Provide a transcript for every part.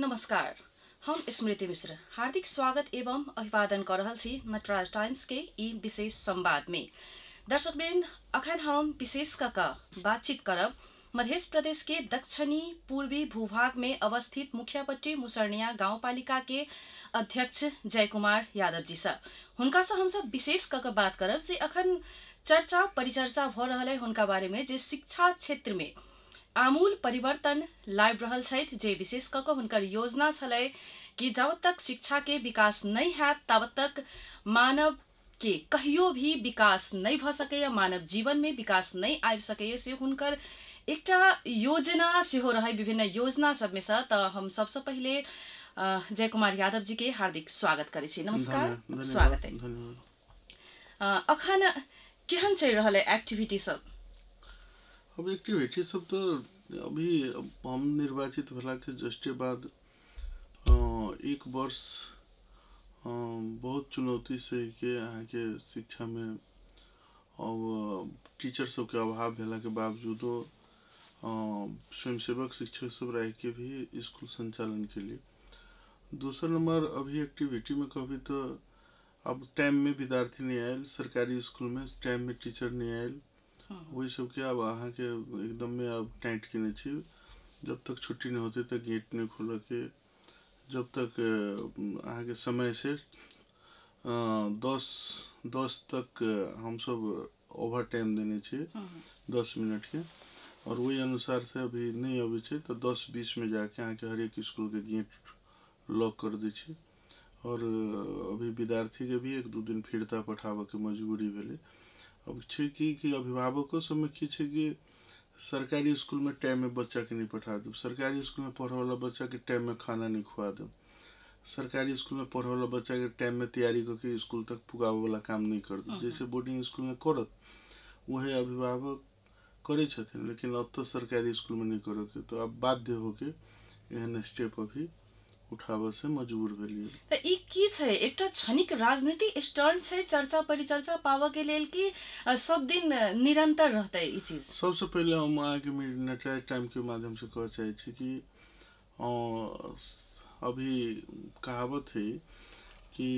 नमस्कार हम स्मृति मिश्र हार्दिक स्वागत एवं अभिवादन कर रहल छी नटराज टाइम्स के ई विशेष संवाद में बिन अखन हम विशेष कऽ बातचीत करब मध्य प्रदेश के दक्षिणी पूर्वी भूभाग में अवस्थित मुखियापट्टी मुसरनिया गाउँपालिका के अध्यक्ष जयकुमार यादव जी से हुनका से हमसब विशेष कऽ बात करब से अखन चर्चा परिचर्चा भ रहल है हुनका बारेमे जे शिक्षा क्षेत्रमे आमूल परिवर्तन लाबि रहल छथि जे विशेष कऽ कऽ हुनकर योजना छलै कि जब तक शिक्षाके विकास नहि हैत तब तक मानव के कहियो भी विकास नहि भऽ सकैए मानव जीवनमे विकास नहि आबि सकैए से हुनकर एकटा योजना सेहो रहै विभिन्न योजना सबमे सँ तऽ हम सबसँ पहिले जय कुमार यादवजीके हार्दिक स्वागत करै छी नमस्कार स्वागत अइ अखन केहन चल रहा है एक्टिविटी सब अब एक्टिविटी सब तो अभी हम निर्वाचित भला के जस्टे बाद एक वर्ष बहुत चुनौती से के अहाँ के शिक्षा में अब टीचर सबके अभाव भला के बावजूदो स्वयंसेवक शिक्षक सब रह के भी स्कूल संचालन के लिए दूसरा नंबर अभी एक्टिविटी में कभी तो अब टाइम में विद्यार्थी नहीं आयल सरकारी स्कूल में टाइम में टीचर नहीं आयल हाँ। वही सब के अब अहाँ के एकदम में अब टाइट केने छी जब तक छुट्टी नहीं होते तक गेट नहीं खोल के जब तक अहाँ के समय से दस दस तक हम सब ओवर टाइम देने छी हाँ, हाँ। दस मिनट के और वही अनुसार से अभी नहीं अभी तो दस बीस में जाके अहाँ के एक स्कूल के गेट लॉक कर दी छी और अभी विद्यार्थी के भी एक दू दिन फिरता के मजबूरी भेलै अब छै कि सब में सबमे की स्कूल कि सरकारी में बच्चा के नहीं पठा दे सरकारी स्कूल में पढ़े वाला बच्चा के टाइम में खाना नहीं खुआ दे सरकारी स्कूल में पढ़े वाला बच्चा के टाइम में तैयारी करके स्कूल तक तक वाला काम नहीं कर दे हाँ, जैसे हाँ। बोर्डिंग स्कूल में करत वह अभिभावक करे लेकिन अब तो सरकारी नहीं करो के तो अब बाध्य होके एहन स्टेप अभी उठाबे से मजबूर भेलिए त ई की छै एकटा क्षणिक राजनीति स्टर्न छै चर्चा परिचर्चा पावे के लेल कि सब दिन निरन्तर रहतै ई चीज सबसे पहिले हम आके के मिडनाइट टाइम के माध्यम से कह चाहे छी कि अभी कहावत है कि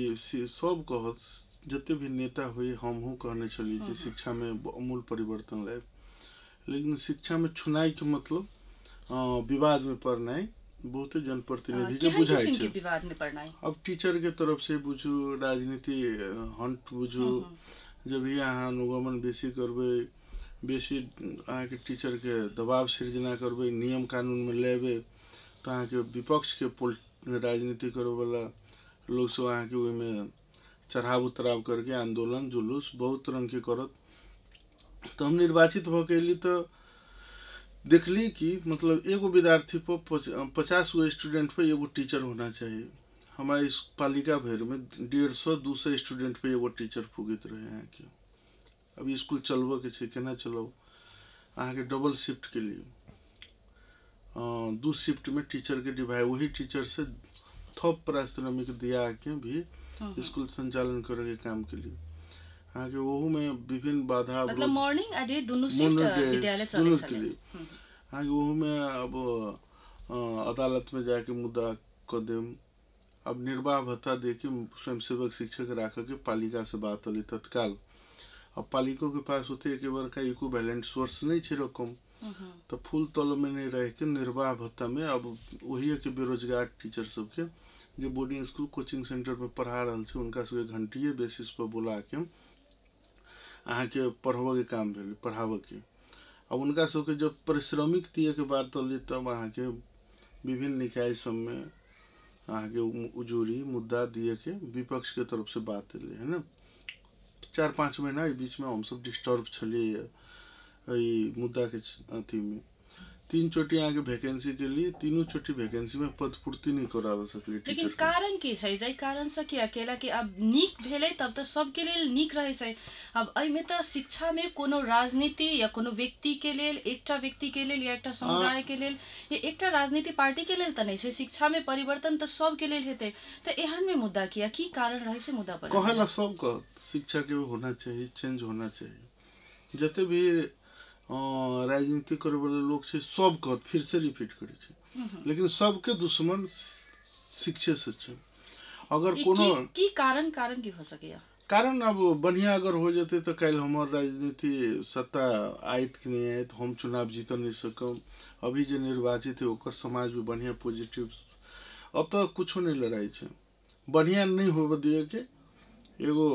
सब कहत जते भी नेता हुए हमहूँ कहने छली कि शिक्षा में अमूल परिवर्तन लाए लेकिन शिक्षा में छुनाई के मतलब विवाद में पड़नाई बहुत जनप्रतिनिधि हाँ, के बुझाए छै अब टीचर के तरफ से बुझू राजनीति हंट बुझू हम्म, हम्म। जब भी अहाँ अनुगमन बेसी करबै बेसी टीचर के दबाव सृजना करबै नियम कानूनमे लेबै तऽ तो विपक्ष के पोल राजनीति करैवला लोकसभ अहाँके में चढ़ाव उतराव करके आंदोलन जुलूस बहुत रंग के करत तो हम निर्वाचित भऽ के अयली तऽ देखली कि मतलब एगो विद्यार्थी पर पचास गो स्टूडेंट पर एगो टीचर होना चाहिए हमारे इस पालिका भर में डेढ़ सौ दू सौ स्टूडेंट पर एगो टीचर फूगित रहे हैं कि अब स्कूल चलब के छे केना चलाऊ अहाँ के डबल शिफ्ट के लिए दू शिफ्ट में टीचर के डिवाइड वही टीचर से थप पारिश्रमिक दिया के भी स्कूल हाँ, हाँ। संचालन करे के काम के लिए हाँ कि वो में विभिन्न बाधा मतलब मॉर्निंग एंड दोनों शिफ्ट विद्यालय चले चले हम्म। हाँ कि वो में अब अदालत में जाके मुद्दा कदम अब निर्वाह भत्ता दे के स्वयंसेवक शिक्षक रख के पालिका से बात होली तत्काल अब पालिको के पास होते एक बार का इको बैलेंस सोर्स नहीं छे रकम हम्म। तो फुल तल में नहीं रह के निर्वाह भत्ता में अब वही के बेरोजगार टीचर सबके जो बोर्डिंग स्कूल कोचिंग सेंटर पर पढ़ा रहा उनका सबके घंटिए बेसिस पर बुला के अहाँ के के काम पढ़ाब के अब उनका सभके जब परिश्रमिक के बात अयलै तब के विभिन्न निकाय सब में सभमे के उजूरी मुद्दा दिए के विपक्ष के तरफ से बात अल है ने चारि पाँच बीच में हम सब डिस्टर्ब मुद्दा के अथी में तिनचोटि यहाँको भ्याकेन्सी के लिए तीनों चोटी पदपूर्ति नै गराएको छ लेकिन कारण के छ जै कारण छ कि अकेला कि अब निक भेले तब त सबके लिए निक रहे छै अब अइ त तो कोनो राजनीति या कोनो व्यक्ति के एकटा व्यक्ति के या एकटा समुदाय के या एकटा राजनीति पार्टी के लिए तो नहीं छै शिक्षा परिवर्तन त सबके लेल हेतै त एहनमे मुद्दा कि कि कारण रहेछ मुद्दा पर कहला सबको शिक्षा के होना चाहिए चेंज होना चाहिए जते भी राजनीति करैवला लोक सब सभ फिर से रिपीट करे छै लेकिन सबके दुश्मन शिक्षा से छै अगर कोनो की कारण कारण की हो सके कारण अब बढ़िया अगर हो जेतै तऽ काल्हि हमर राजनीति सत्ता आयत कि नहि आयत हम चुनाव जीत नहि सकब अभी जे निर्वाचित अइ ओकर समाज भी बढ़िया पॉजिटिव अब तऽ कुछो नहि लड़ाइ बढ़िया बढ़िआँ नहि होबऽ के एगो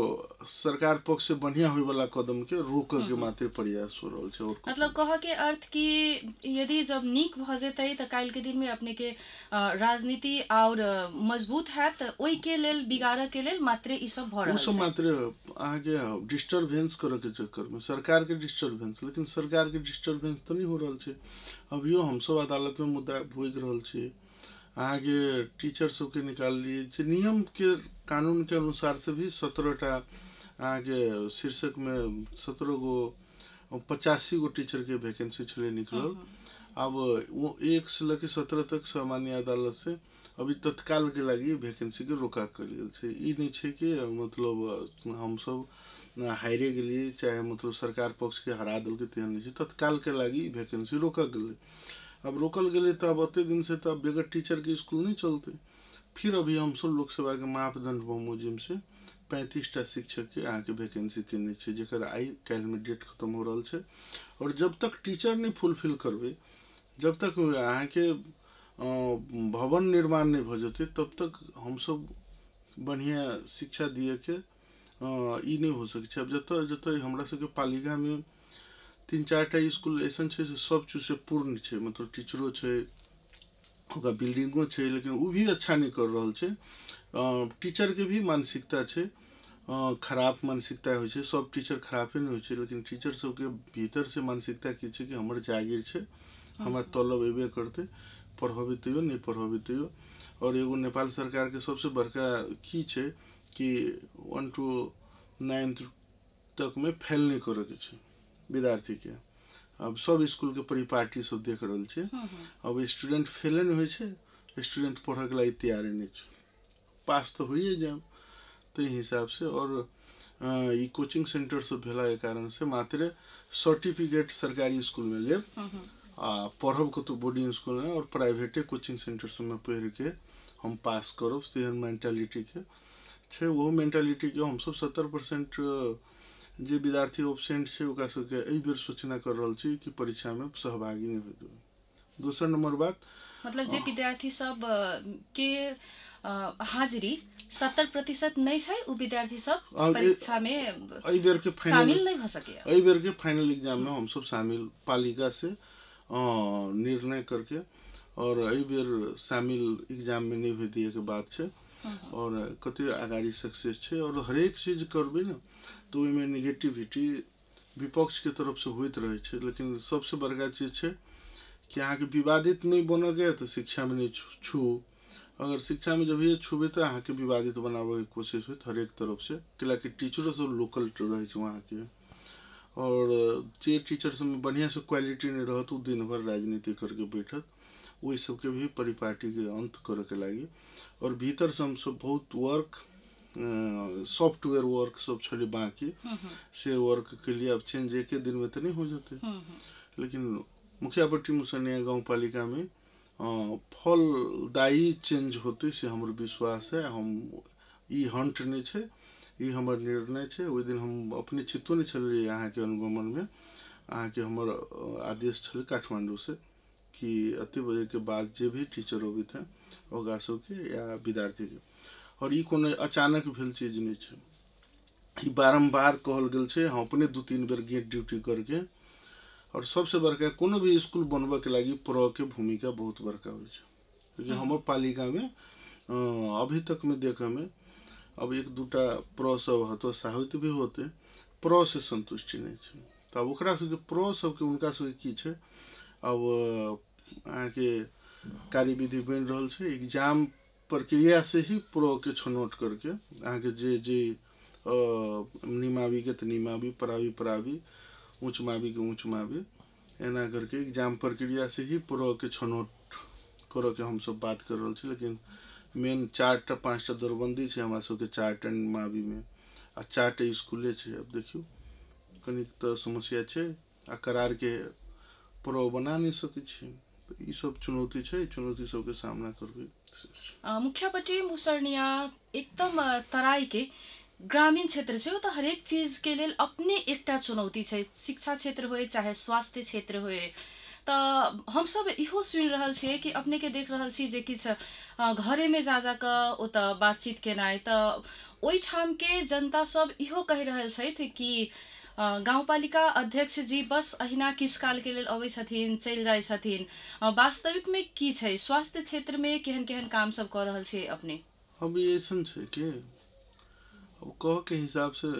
सरकार पक्ष बढ़िया होए वाला कदम के रोक के मात्र प्रयास हो रहल छै मतलब कह के अर्थ कि यदि जब नीक भ जेतै त काल के दिन में अपने के राजनीति और मजबूत है त ओइ के लेल बिगाड़ के लेल मात्र ई सब भ रहल छै मात्र आगे डिस्टरबेंस करे के चक्कर में सरकार के डिस्टरबेंस लेकिन सरकार के डिस्टरबेंस त नहीं हो रहल छै अभियो हम सब अदालत में मुद्दा भुगि रहल छी अहाँ के टीचर सबके नियम के कानून के अनुसार से भी सत्रहटा अहाँके में सत्रह गो पचासी गो के वैकेंसी छे निकलल हम्म, हम्म। अब वो एक से लेकर सत्रह तक सामान्य अदालत से अभी तत्काल के वैकेंसी के रोका कर नहीं छै कि मतलब सब हारे गेलियै चाहे मतलब सरकार पक्ष के हरा के तेहन नहीं तत्काल के लगी वैकेंसी रोका गेलै अब रोकल गेलै तो अब एते दिनसँ तऽ अब बेगर टीचरके इसकुल नहि चलतै फिर अभी हम हमसभ लोक सेवाके मापदण्ड मोजिमसँ पैंतीसटा के अहाँके वैकेन्सी केने जर आई कल में डेट खत्म हो रहा है और जब तक टीचर नहीं फुलफिल करबे जब तक के भवन निर्माण नहीं भजते तब तक हम सब बढ़िया शिक्षा दिए ई नहीं हो सकै अब जत जत जतऽ हमरा सबके में तीन चार टा ऐसा सब चीज़ से पूर्ण छै मतलब टीचरों ओकरा बिल्डिंगो छै लेकिन ओ भी अच्छा नहि कर रहल छै टीचरके भी मानसिकता है खराब मानसिकता हो सब टीचर खराबे नहि होइ छै लेकिन टीचर सबके भीतर से मानसिकता की छै कि हमर जागिर है हमारे हम्म। तलब अयबे करते पढ़ेबै तैयो नहीं पढ़ेबै तैयो और एगो नेपाल सरकार के सबसे बड़का की छै कि वन टू नाइन्थ तक में फेल नहि करयके विद्यार्थी के अब सब स्कूल के परिपाटी सब देख रहल छियै हम्म, हम्म। अब स्टूडेंट फेले नहीं होइ छै स्टूडेंट के लागि तैयारे नहीं छै पास तऽ होइए जायब हिसाब से और ये कोचिंग सेंटर सब के कारण से मात्र सर्टिफिकेट सरकारी स्कूल में ले आ पढ़ब तो बोर्डिंग स्कूल में और प्राइवेटे कोचिंग सेंटर पढ़ के हम पास करब तेहन वो मेंटालिटी के हम सब सत्तर परसेंट जे विद्यार्थी एबसेंट छै ओकरा सबके एहि बेर सूचना कर रहल छी कि परीक्षामे सहभागी नहि हेतु दोसर नम्बर बात मतलब जे विद्यार्थी सब के हाजिरी सत्तर प्रतिशत नहि छै ओ विद्यार्थी सब परीक्षामे एहि बेरके के शामिल नहि भऽ सकैए एहि बेरके के फाइनल एग्जाममे हमसब हम सब शामिल पालिका से निर्णय करके और एहि बेर शामिल एग्जाम नहि होइ दिएके बात छै और कत अगड़ी सक्सेस है और एक चीज करबे ना तो निगेटिविटी विपक्ष के तरफ से रहै छै लेकिन सबसे बड़का चीज है कि अहाँके विवादित नहीं बन गए तो शिक्षा में नहीं छू अगर शिक्षा में जब ये तो तऽ अहाँके विवादित के कोशिश से क्या कि टीचरों टीचरोसभ लोकल रहै छै और जे टीचर बढ़िया से क्वालिटी नहीं रहत दिन भर राजनीति करके बैठत वो सबके भी परिपाटी के अंत करे के लगी और भीतर से हम सब बहुत वर्क सॉफ्टवेयर वर्क सब छे बाकी हम्म, हम्म। से वर्क के लिए अब चेंज एक दिन में तो नहीं हो जाते हम्म, लेकिन मुखियापट्टी मुसनिया गाँव पालिका में फलदायी चेंज होते से हमर विश्वास है हम ई हंट नहीं है ई हमर निर्णय है वही दिन हम अपने चित्तो नहीं छलिए अहाँ के अनुगमन में अहाँ के हमर आदेश काठमांडू से कि बजे के बाद जो भी टीचर थे अवकाश के या के और ये कोनो अचानक भेल चीज नहीं है ये बारम्बार कहल गेल छै हम अपने दू तीन बेर गेट ड्यूटी करके और सबसे बड़का कोनो भी के बनबऽके प्र के भूमिका बहुत बड़का हो छै क्योंकि हम्म। हमर में अभी तकमे में अब एक दूटा प्र सब हतो साहित्य भी होते प्र से संतुष्टि नहीं है तब ओकरा प्र सबके उनका सबके की छै अब के कार्यविधि बन रहा है एग्जाम प्रक्रिया से ही प्रो के छनौट करके अहाँ के जे जे निमाविगत निमावी परावी परावी ऊँच मावी के ऊँच मावी एना करके एग्जाम प्रक्रिया से ही प्रो के छनौट कर के हम सब बात कर रहा लेकिन मेन चार पाँच दरबंदी है हमारा सबके चार्ट एंड में आ चार्ट स्कूले अब देखियो कनिक तो समस्या है आ करार के बना नहि सकै ई सब चुनौती छै चुनौती सबके सामना करबै मुखियापट्टि मुसरनिया एकदम तराईके ग्रामीण क्षेत्र छै त तऽ हरेक चीजके लेल अपने एकटा चुनौती छै शिक्षा क्षेत्र होए चाहे स्वास्थ्य क्षेत्र होय तऽ हमसभ इहो सुनि रहल छियै कि अपनेके देख रहल छी जे किछु घरेमे जा जा कऽ ओतऽ बातचीत केनाइ तऽ ओहिठामके जनतासभ इहो कहि रहल छथि कि गाउँपालिका अध्यक्ष जी बस अहिना किसकालके लेल अबै छथिन चलि जाइ छथिन वास्तविकमे की छै स्वास्थ्य क्षेत्रमे केहन केहन काम सब कऽ रहल छै अपने अब ऐसन छै कि अब कहके हिसाबसँ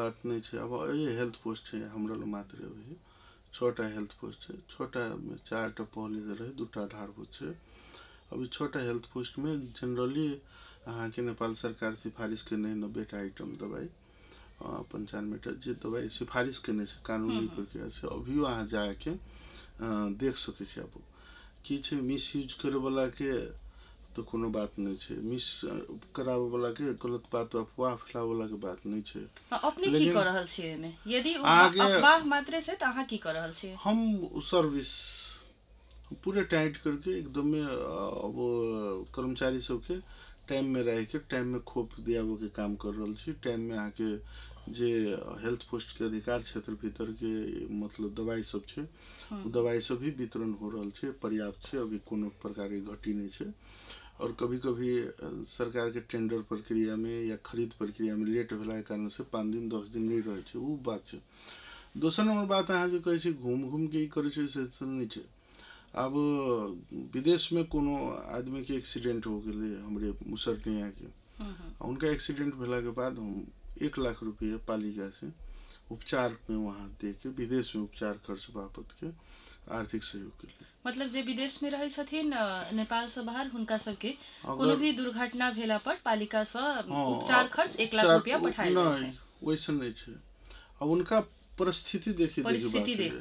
बात नहि छै अब ए हेल्थ पोस्ट छै हमरा लग मात्र अभी छोटा हेल्थ पोस्ट छै छओटामे चारिटा पहले रहै दूटा आधारभूत छै अब छोटा हेल्थ पोस्टमे जनरली अहाँके नेपाल सरकार सिफारिश केने नब्बेटा आइटम दबाइ पंचानवेटा जे दबाइ सिफारिश केने छै कानूनी प्रक्रिया छै अभियो अहाँ जाके देख सकै छी आब की छै मिसयूज करैवलाके तऽ कोनो बात नहि छै मिस कराबैवलाके गलत बात अफवाह फैलाबैवलाके बात नहि छै अपने की कऽ रहल छियै एहिमे यदि अफवाह मात्रे छै तऽ अहाँ की कऽ रहल छियै हम सर्विस पूरे टाइट करके एकदमे अब कर्मचारी सबके टाइममे रहिके टाइममे खोप दियाबैके काम कर रहल छी टाइममे अहाँके जे हेल्थ के अधिकार क्षेत्र भीतर के मतलब दवाई सब छे ओ सब भी वितरण हो रहा है पर्याप्त है अभी कोनो की घटी नहीं है और कभी कभी सरकार के टेंडर प्रक्रिया में या खरीद प्रक्रिया में लेट भेला के कारण से पाँच दिन दस दिन नहीं रहे वो बात है दोसर नंबर बात अहाँ जो कहे घूम घूम के ही करे से नहीं छै अब विदेश में कोनो आदमी के एक्सीडेंट हो मुसर के यहाँ के हम्म, हम्म। उनका एक्सीडेंट भेला के बाद हम एक लाख रुपये पालिका से उपचार में वहाँ दे के विदेश में उपचार खर्च बापत के आर्थिक सहयोग के लिए मतलब जे विदेश में रहे छथिन नेपाल से बाहर हुनका सबके कोनो भी दुर्घटना भेला पर पालिका से उपचार खर्च एक लाख रुपया पठाएल छै वैसा नहीं अब उनका परिस्थिति देखिए परिस्थिति देख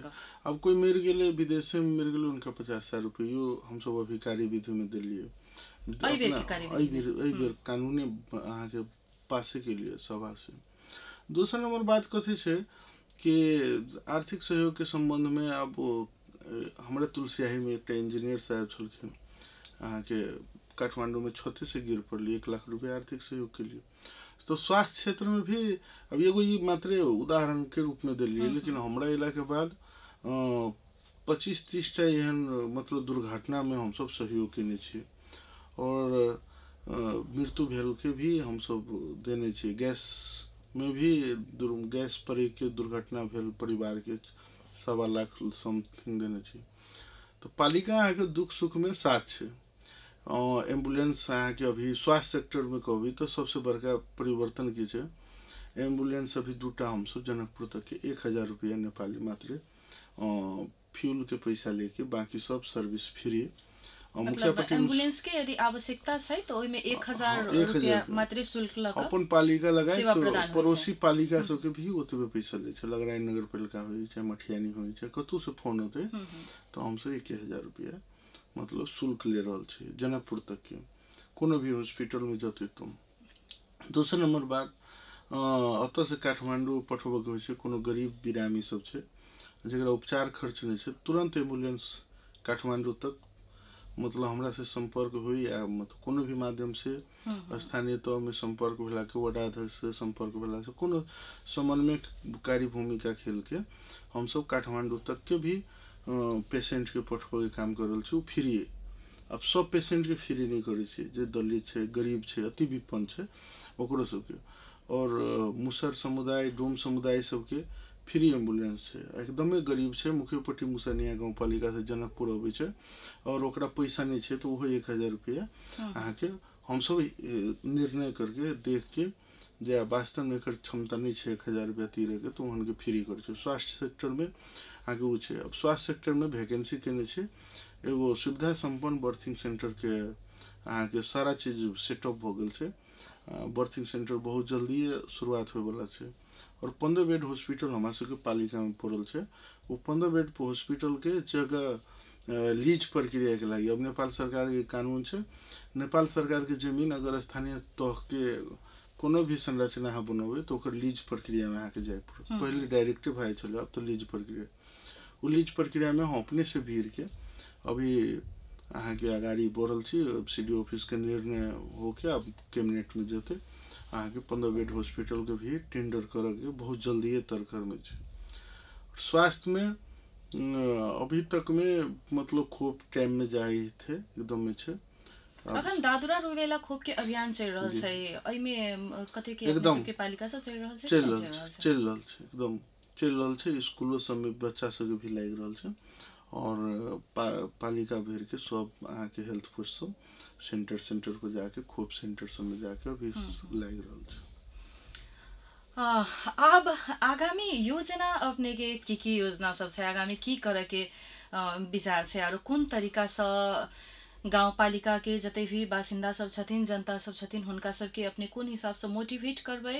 अब कोई मर गेले विदेश में मर गेले उनका पचास हजार रुपयो हम सब अभिकारी विधि में दिलिए एहि बेर कानूने अहाँके पासे के लिए सभा से दूसरा नंबर बात कथी है कि आर्थिक सहयोग के संबंध में आब हमारे तुलसियाही में एक इंजीनियर साहब छलखिन अहाँ के काठमांडू में क्षति से गिर पड़ी एक लाख रुपया आर्थिक सहयोग के लिए तो स्वास्थ्य क्षेत्र में भी अब एगो ये मात्र उदाहरण के रूप में दिलिए हम्म, लेकिन हमारा हम्म। इलाके बाद पच्चीस तीस एहन मतलब दुर्घटना में हम सब सहयोग कने और मृत्यु भेल के भी हम सब देने छे गैस में भी गैस पड़ैके दुर्घटना भेल के सवा लाख समथिंग देने छे तो पालिका दुख सुख में साथ और एम्बुलेंस के अभी स्वास्थ्य सेक्टर में कहबै तो सबसे बड़का परिवर्तन की छे एम्बुलेंस अभी दूटा हम सब जनकपुर तक के एक हजार रुपया नेपाली मात्र फ्यूल के पैसा लेके बाकी सब सर्विस फ्री मतलब एम्बुलेंस के यदि आवश्यकता छै त ओहिमे 1000 रुपैया मात्र शुल्क लग अपन पालिका लगाए त तो पड़ोसी पालिका सबके हम्म। भी ओतबे पैसा लै छै लगराई नगर पालिका हो चाहे मठियानी हो चाहे कतु से फोन होते हम्म, हम्म। तो सब एक हजार रुपया मतलब शुल्क ले रहल छै जनकपुर तक के कोनो भी हॉस्पिटल में जते तुम दोसर नंबर बात अत से काठमांडू पठब के छै कोनो गरीब बिरामी सब छै जकरा उपचार खर्च नहीं छै तुरंत एम्बुलेंस काठमांडू तक मतलब हमरा से संपर्क हुई या मतलब कोनो भी माध्यम से स्थानीय तौर में संपर्क भेला के अध्यक्ष से संपर्क भेला से कोनो कार्य भूमिका खेल के सब काठमांडू तक के भी पेशेंट के पठबय के काम कर छु फ्री अब सब पेशेंट के फ्री नहीं करै छी जे दलित छे गरीब छे अति विपन्न छे ओकरो के और मुसर समुदाय डोम समुदाय सब के फ्री एम्बुलेंस छै एकदमे गरीब छै मुखियोपट्टी मुसनिया पालिका से जनकपुर अब और ओकरा पैसा नहीं है तो वह एक हजार के हम सब निर्णय करके देख के जे में एकर क्षमता नहीं है एक हजार रुपैआ के तो हुनके फ्री कर स्वास्थ्य सेक्टर में ओ उ अब स्वास्थ्य में वैकेन्सी केने छै एगो सुविधा सम्पन्न बर्थिंग के सेन्टरके के सारा चीज सेटअप भ गेल छै बर्थिंग सेन्टर बहुत जल्दी शुरुआत वाला छै और पंद्रह बेड हॉस्पिटल हमरा सबके में पड़ल है वो पंद्रह बेड हॉस्पिटल के जगह लीज प्रक्रिया के लिए अब नेपाल के कानून है नेपाल सरकार के जमीन अगर स्थानीय तह के कोनो भी संरचना अहाँ बनबै तो लीज प्रक्रिया में अहाँके जाए पड़े हम्म। पहले डायरेक्टिव भाई चले आब तो लीज प्रक्रिया वो लीज में हम अपने से भीड़ के अभी के अगाडि बढ़ल छी सी डी ऑफिस के निर्णय होके कैबिनेट में जेतै अहाँके पंद्रह बेड हॉस्पिटल के भी टेंडर कर के बहुत जल्दिए तरकर में छै स्वास्थ्य में अभी तक में मतलब खूब टाइम में जा थे एकदम में छे अखन दादुरा रुवेला खूब के अभियान चलि रहल छै में कथे के एकदम के पालिका से चल रहल छै चल रहल छै चल रहल छै एकदम चलि रहल स्कूल सब में बच्चा सब भी लागि रहल छै और पा, पालिका भर के सब अहाँ के हेल्थ फोर्स सब सेन्टर सेन्टरको जाके खोप सेन्टरसम्म जाके अब लागिरहेको छ अब आगामी योजना अपने के के के योजना सब छ आगामी की विचार के विचार कुन तरिका स गाउँपालिका के जतै भी बासिन्दा सब छथिन जनता सब छथिन हुनका सबके अपने हिसाब हिसाबसँ मोटिवेट करबै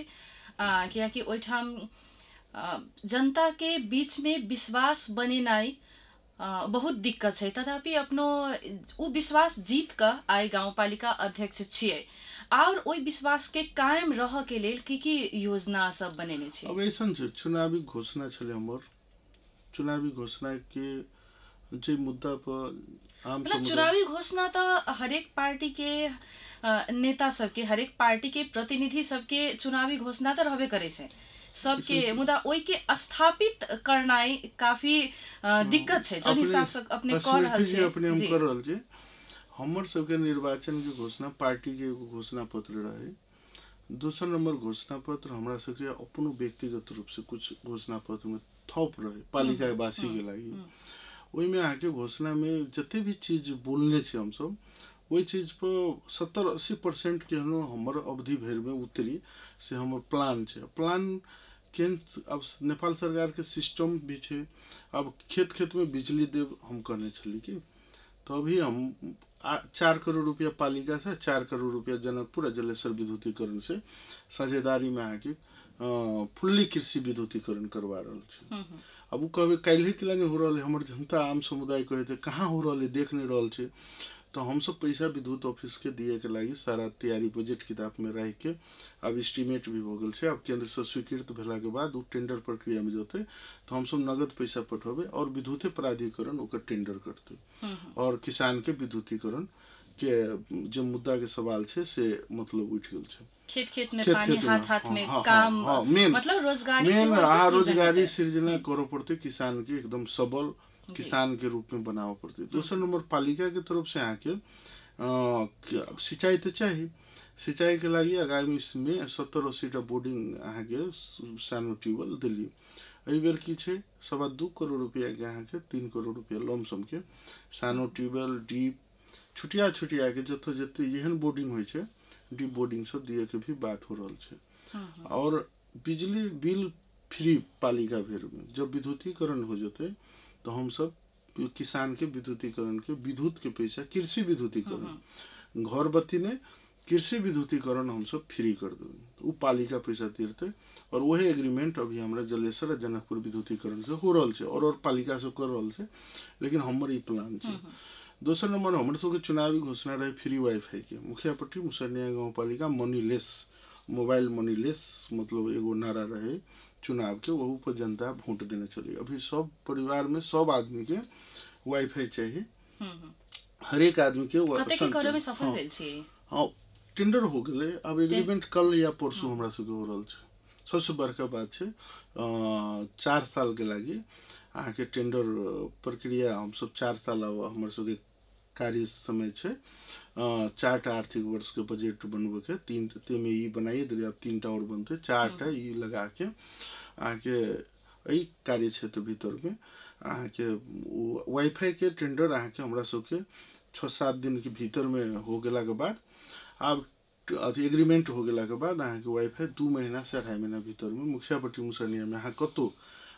जनता के बीच बीचमे विश्वास बनेनाई बहुत दिक्कत है तथापि अपनो ओ विश्वास जीत कऽ गाँव पालिका अध्यक्ष और वही विश्वास के कायम के लिए की की योजना सब बनेने अब चुनावी घोषणा छे हमर चुनावी घोषणाके जे मुद्दा पर आम मतलब चुनावी घोषणा तो हरेक के नेता सबके हरेक के प्रतिनिधि सबके चुनावी घोषणा तो रहबे करे सबके मुदा के स्थापित करनाइ काफी दिक्कत छै जहन हिसाबसँ अपने कऽ रहल अपने हम कऽ रहल छी हमर सबके के घोषणा पार्टी एगो घोषणा पत्र रहे दोसर नम्बर घोषणा पत्र हमरा सबके अपनो व्यक्तिगत रूप से कुछ घोषणा में थप रहे पालिका के लागि ओहिमे अहाँके घोषणामे जते भी चीज बोलने छी हमसब ओहि चीजपर सत्तर अस्सी परसेंट केहनो हमर अवधि भरिमे उतरी से हमर प्लान छै प्लान केन्द्र अब नेपाल सरकारके सिस्टम भी छै अब खेत खेतमे बिजली देब हम कहने छली कि तभी हम चार करोड़ रुपया पालिका से चार करोड़ रुपया जनकपुर आ जलेश्वर विद्युतीकरण से साझेदारी में आके फुल्ली कृषि विद्युतीकरण करवा रहा है अब वो कहबे काल्हि के लिए हो रहा है जनता आम समुदाय कहे कहाँ हो रहा देख नहीं रहा है तो हम सब पैसा विद्युत ऑफिस के दिए के लागी सारा तैयारी बजट किताब में रह के अब एस्टिमेट भी हो गल है अब केंद्र से स्वीकृत भेला के बाद वो टेंडर प्रक्रिया में जोते तो हम सब नगद पैसा पठेबे और विद्युत प्राधिकरण ओकर टेंडर करते हम्म, हम्म। और किसान के विद्युतीकरण के जो मुद्दा के सवाल छे से मतलब उठ गल खेत खेत में पानी हाथ हाथ में हाँ, हाँ, हाँ, काम मतलब रोजगारी रोजगारी सृजना करो पड़ते किसान के एकदम सबल किसान के रूप में बनाव पड़ते हाँ। दूसरा नंबर पालिका के तरफ से आके सिंचाई तो चाहिए सिंचाई के लागि आगामी इसमें सत्तर टा बोर्डिंग अहाँके सानो ट्यूबवेल दिलियो एहि बेर की सवा दू करोड़ रुपया के अहाँके तीन करोड़ रुपया लमसम के सानो ट्यूबवेल डीप छुटिया छुटिया के जत जत एहन बोर्डिंग डीप बोर्डिंग डीप दिए के भी बात हो रहा है हाँ, हाँ। और बिजली बिल फ्री पालिका में जब विद्युतीकरण हो जेतै तो हम सब किसान के विद्युतीकरण के विद्युत के पैसा कृषि विद्युतीकरण घर बत्ती ने कृषि विद्युतीकरण हम सब फ्री कर देंगे वो पालिका पैसा तीरते और वही एग्रीमेंट अभी हमारा जलेश्वर जनकपुर विद्युतीकरण से हो रहा है और और पालिका सब कर रहा है लेकिन हमारे ई प्लान है दोसर नंबर हमारे सबके चुनावी घोषणा रहे फ्री वाईफाई के मुखियापट्टी मुसरनिया गाँव पालिका मनीलेस मोबाइल मनीलेस मतलब एगो नारा रहे चुनाव के वहू पर जनता वोट देने चली अभी सब परिवार में सब आदमी के वाईफाई चाहिए हम्म, हम्म। हर एक आदमी के टेंडर हाँ। हाँ, हो गए अब एग्रीमेंट कल या परसू हाँ। हमारा सबके हो रहा है सबसे बड़का बात है चार साल के लगे अँ के टेंडर प्रक्रिया हम सब चार साल अब हमारे कार्य समय है हाँ, चार आर्थिक वर्ष के बजट के तीन बन्नुभएको थियो बनाइए त्यसमा यी तीन तिनवटा और बनते चार हम्म। ये लगा के आके एहि कार्य क्षेत्र भितरमे वाईफाई के टेंडर अहाँके हमरा सबके छओ सात भीतर में हो के बाद आब अथी एग्रीमेंट हो के बाद अहाँके वाईफाई दू महीना से अढ़ाई महीना भीतर में मुखिया पट्टी में अहाँ कतहु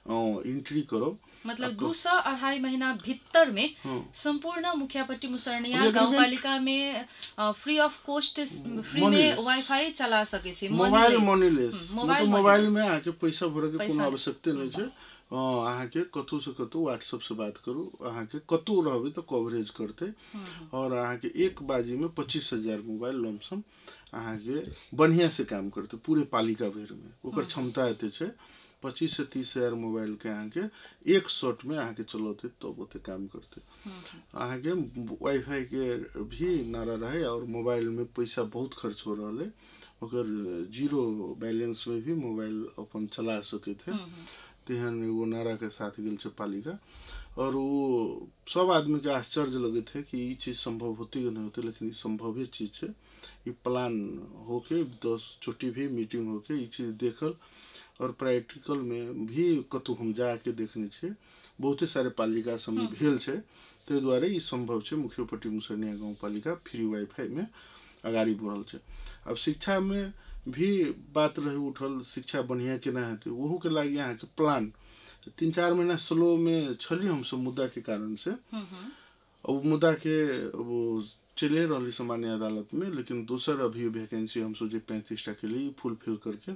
इन्ट्री करो मतलब दो सौ अढ़ाई महीना भीतर में संपूर्ण मुखियापट्टी मुसरनिया गाउँपालिका में फ्री अफ कोस्ट फ्री में वाइफाई चला सके छी मोबाइल मनीलेस मोबाइल मोबाइल में आके पैसा भरेको के कोनो आवश्यकता नहीं छे अहाँ के कतौ से कतौ व्हाट्सएप से बात करू अहाँ के कतौ रहबे तो कवरेज करते और अहाँ के एक बाजी में पच्चीस हजार मोबाइल लमसम अहाँ के बढ़िया से काम करते पूरे पालिका भर में ओकर क्षमता एते छ पच्चीस से तीस हजार मोबाइल के अहाँके एक शॉट में अहाँके चलौते तब तो ओते काम करते अहाँके हम्म। वाईफाई के भी नारा रहे और मोबाइल में पैसा बहुत खर्च हो रहा है और जीरो बैलेंस में भी मोबाइल अपन चला सके थे हम्म, हम्म। तेहन एगो नारा के साथ गल पालिका और वो सब आदमी के आश्चर्य लगे थे कि ये चीज़ संभव होती कि नहीं होती लेकिन ये संभव चीज़ है ये प्लान होके दस छोटी भी मीटिंग होके ये चीज़ देखल और प्रैक्टिकल में भी कतौ हम जाके देखने छियै बहुते सारे पालिका सबमे हाँ। भेल छै ताहि दुआरे ई सम्भव छै मुखियोपट्टी मुसरनिया गाँव पालिका फ्री वाइफाई में अगाड़ी बढ़ल छै अब शिक्षा में भी बात रहे उठल शिक्षा बढ़िया केना हेतु हेतै ओहूके लागि अहाँके प्लान तीन चार महीना स्लो में हम सब मुद्दा के कारण से ओ हम्म, हम्म। मुद्दाके चले रही सामान्य अदालत में लेकिन दोसर अभी वैकेंसी सोचे पैंतीस पैंतीसटा के लिए फुलफिल करके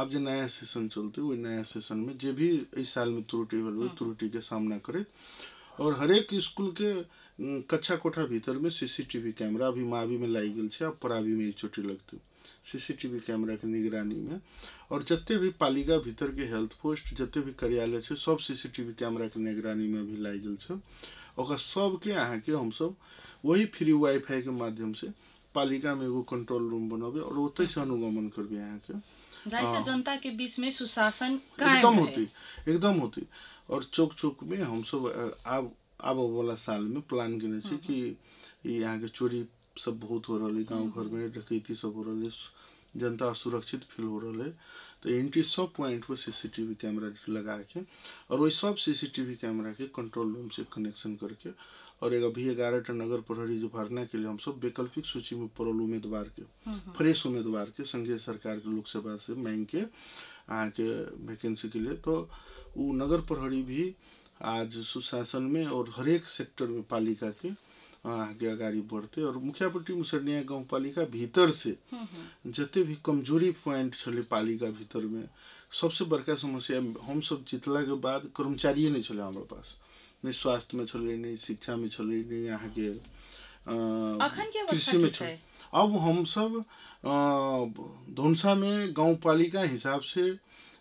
आब जो नया सेशन चलते वही नया सेशन में जे भी साल में त्रुटि हो हाँ। त्रुटि के सामना हर एक हरेक के कच्चा कोठा भीतर में सीसीटीवी कैमरा अभी मावीमे में गेल छै अब पराबीमे में चोटी लगती सीसीटीवी निगरानी में और जते भी पालिका के हेल्थ पोस्ट जते भी कार्यालय है सब सीसीटीवी कैमराके निगरानीमे अभी लागि गेल छै और सब के यहाँ हम सब वही फ्री वाईफाई के माध्यम से पालिका में एगो कंट्रोल रूम बनबे और ओतै से अनुगमन करबे यहाँ के जनता के बीच में सुशासन एकदम होती एकदम होती और चौक चौक में हम सब आब आब वाला साल में प्लान केने छी कि ई के चोरी सब बहुत हो रहल है गाँव घर में डकैती सब हो रहा है जनता असुरक्षित फील हो रहा है तो एंटी सब पॉइंट पर सीसीटीवी कैमरा लगा के और वही सब सीसीटीवी कैमरा के कंट्रोल रूम से कनेक्शन करके और एक अभी ग्यारह टन नगर प्रहरी जो भरने के लिए हम सब वैकल्पिक सूची में पड़ल उम्मीदवार के फ्रेश उम्मीदवार के संघीय सरकार के लोक सेवा से मांग के अँ के वैकेंसी के लिए तो वो नगर प्रहरी भी आज सुशासन में और हरेक सेक्टर में पालिका के आगे बढ़ते और अरू मुखियापट्टि गाँव पालिका भीतर से हम्म, हम्म। जते भी कमजोरी पॉइंट छे पालिका भीतर में सबसे बड़का समस्या हम सब जीतल के बाद कर्मचारिये नहीं छे हमारे पास छे नहीं शिक्षा में छे नहीं नहि के कृषि में अब हम सब में गाँव पालिका हिसाब से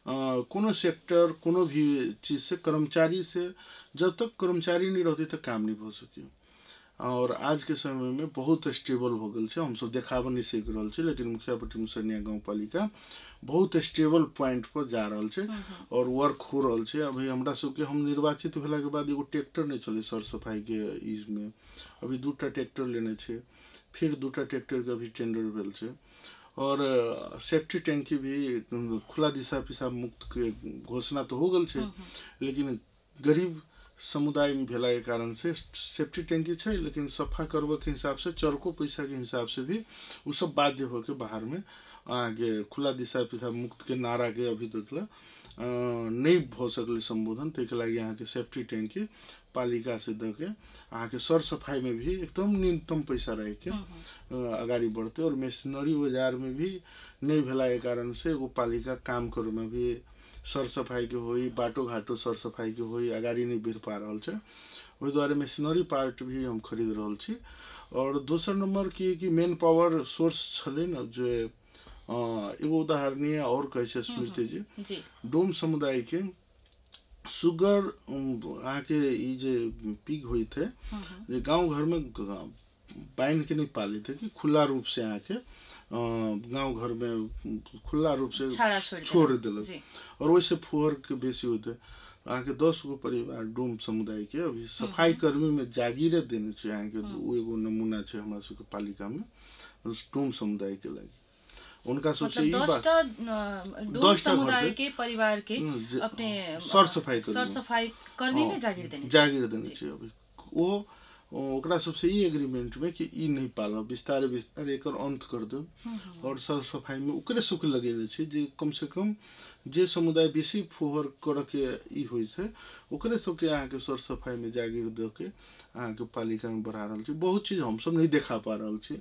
कोनो सेक्टर कोनो भी चीज से कर्मचारी से जब तक कर्मचारी नहीं रहते तक काम नहीं हो सके और आज के समय में बहुत स्टेबल हो गल है सब देखा नहीं सीख रहा है लेकिन मुखिया पट्टी मुसनिया गाँव पालिका बहुत स्टेबल पॉइंट पर जा रहा है हम्म, हम्म। और वर्क हो रहा है अभी हमारा सबके हम निर्वाचित भेला के बाद एगो ट्रैक्टर नहीं चले सर सफाई के में अभी दूटा ट्रैक्टर लेने छे फिर दूटा ट्रैक्टर के अभी टेंडर भेल है और सेफ्टी टैंकी भी खुला दिशा पिशा मुक्त के घोषणा तो हो गल हम्म, लेकिन गरीब समुदाय में भलाई कारण से सेफ्टी टैंकी है लेकिन सफा करवा के हिसाब से चरको पैसा के हिसाब से भी वो सब बाध्य होके बाहर में आगे खुला दिशा पिछा मुक्त के नारा के अभी तक तो नहीं भ सकल संबोधन तक लगी अहाँ के सेफ्टी टैंकी पालिका से के अहाँ सर सफाई में भी एकदम न्यूनतम पैसा रह के अगाड़ी बढ़ते और मशीनरी बाजार में भी नहीं भला कारण से एगो पालिका काम करे में भी सरसफाइके होइ बाटोघाटो सरसफाइको होइ अगाड़ी नै बिर पा रहल छै ओहि दुआरे मशीनरी पार्ट भी हम खरीद रहल छी आओर दोसर नम्बर की कि मेन पावर सोर्स छलै जो जे एगो उदाहरणीय आओर कहै छै स्मृतिजी डोम समुदायके सुगर अहाँके ई जे पिग होइत जे गाँव घरमे बान्हिके नहि पालैत हइ कि खुला रूपसँ अहाँके गाउँ घरमा खुल्ला खुला रूप से छोड़ देलक और वैसे फोहोरको के बेसी होते अहाँको दस गो परिवार डोम समुदायके अभी सफाइ कर्मीमे जागिर देने छै अहाँके ओ एगो नमूना छ हमरा सबको पालिकामा डोम समुदायको लागि उनका सोच मतलब ई बात समुदाय के परिवार के अपने सर सफाई कर्मी सर सफाई कर्मी में जागीर ओकरा सबसे ई एग्रीमेंट में कि ई नहीं पालब विस्तार विस्तार एक अंत कर दे और सर सफाई में ओकरे सुख लगे जे कम से कम जे समुदाय बेसी फोहर करके ई होइ छै ओकरे के सर सफाई में जागीर दऽ के अहाँके पालिका में बढ़ा रहल छी बहुत चीज हम सब नहीं देखा पा रहल छी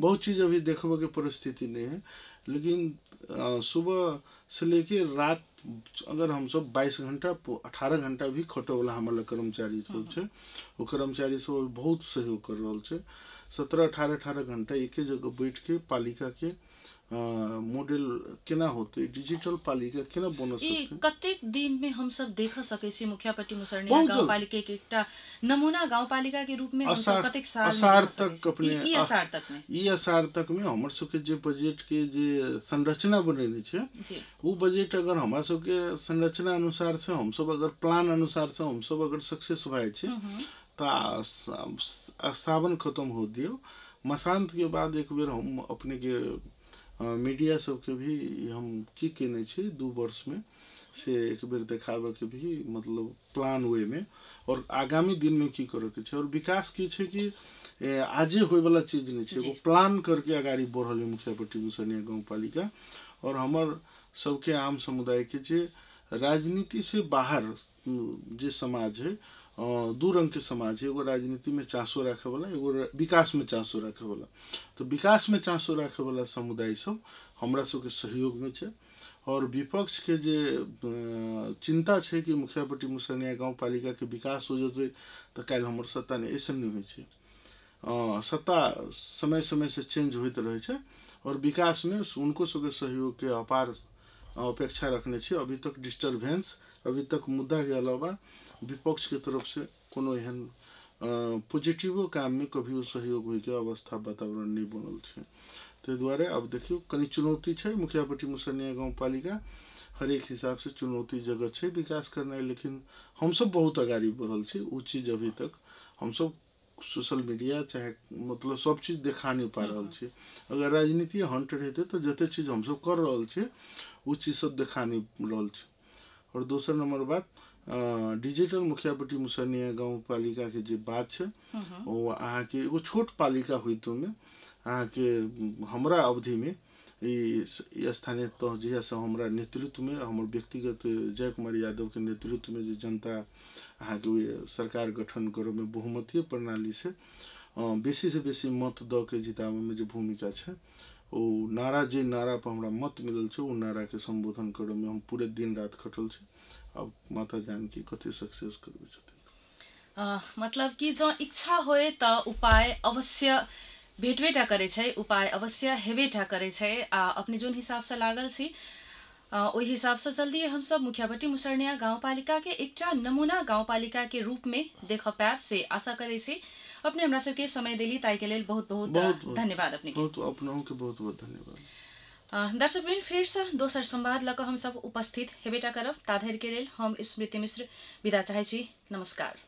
बहुत चीज अभी देखबऽ के परिस्थिति नहीं है लेकिन सुबह से लेके रात अगर हमसभ बाइस घंटा अठारह घंटा भी खटयवला हमर कर्मचारी सब हाँ, छै हाँ। ओ कर्मचारी सब बहुत सहयोग कर रहा है सत्रह अठारह अठारह घंटा एक जगह पालिका के मॉडल केना होते डिजिटल पालिका केना बन सकते कतेक दिन में हम सब देख सके छी मुखियापट्टी मुसरनी गांव पालिका के एकटा नमूना गांव पालिका के रूप में हम सब कतेक साल असार तक अपने ई असार तक में ई असार तक में हमर सब के जे बजट के जे संरचना बनेने छे जी वो बजट अगर हमरा सब के संरचना अनुसार से हम सब अगर प्लान अनुसार से हम सब अगर सक्सेस भए छे हम्म, हम्म। ता सावन खत्म हो दियो मसांत के बाद एक बेर हम अपने के मीडिया सबके भी हम की केने दू वर्ष में से एक बेर के भी मतलब प्लान वे में और आगामी में की करे के और विकास की है कि हो वाला चीज नहीं है वो प्लान करके आगाड़ी बढ़ल पट्टी मुखियापट्टी गाँव पालिका और हमार सबके आम समुदाय जे राजनीति से बाहर जे समाज है दू के समाज है एगो राजनीति में चासो रखे वाला एगो विकास में चासो रखे वाला तो विकास में चासो रखे वाला समुदाय सब हमरा सबके सहयोग में है और विपक्ष के जे चिंता है कि मुखियापट्टी मुसनिया गाँव के विकास हो जते तो कल हमर सत्ता नहीं ऐसा नहीं हो सत्ता समय समय से चेंज होते रहे और विकास में उनको सबके सहयोग के अपार अपेक्षा रखने अभी तक डिस्टर्बेंस अभी तक मुद्दा अलावा विपक्ष के तरफ से कोनो एहन पॉजिटिव काम में कभी सहयोग के अवस्था वातावरण नहीं बनल है ते द्वारे अब देखियो कनि चुनौती है मुखियापट्टी मुसनिया गाँव पालिका हर एक हिसाब से चुनौती जगह है विकास है लेकिन हम सब बहुत अगाड़ी बढ़ल छे ऊ चीज अभी तक हम सब सोशल मीडिया चाहे मतलब सब चीज देखा नहीं पा रहा छी अगर राजनीति हंटेड रहते तो जते चीज हम सब कर रहा छी ऊ चीज सब देखा नहीं रहा है और दोसर नंबर बात डिजिटल मुखियापट्टी मुसनिया गाँवपालिका के जे बात छ ओ अहाँ एगो छोट पालिका हुई तो में अहाँ ई स्थानीय तह जहिया से हमारा हमर व्यक्तिगत जय कुमार यादव के जे जनता अहाँ सरकार गठन करो बहुमतीय प्रणाली से बेसी से बेसी मत दऽ के जिताबे में भूमिका है ओ नारा जे नारा पर हमरा मत मिलल छै ओ नारा के संबोधन करय हम पूरे दिन रात खटल छी अब माता जानकी कति सक्सेस करबै छथिन मतलब कि जँ इच्छा होए तऽ उपाय अवश्य भेटबेटा करे छै उपाय अवश्य हेबेटा करे छै आ अपने जोन हिसाबसँ लागल छी ओहि हिसाबसँ जल्दिए हमसभ मुखियापट्टी मुसरनिया गाउँपालिकाके एकटा नमूना गाउँपालिकाके रूपमे देख पायब से आशा करै छी अपने हमरा सबके समय देली ताहिके लेल बहुत बहुत, बहुत धन्यवाद अपने बहुत बहुत धन्यवाद दर्शकबिन फिर सँ दोसर संवाद लक हम सब उपस्थित हेबेटा करब ताधरि के लेल हम स्मृति मिश्र विदा चाहे छी नमस्कार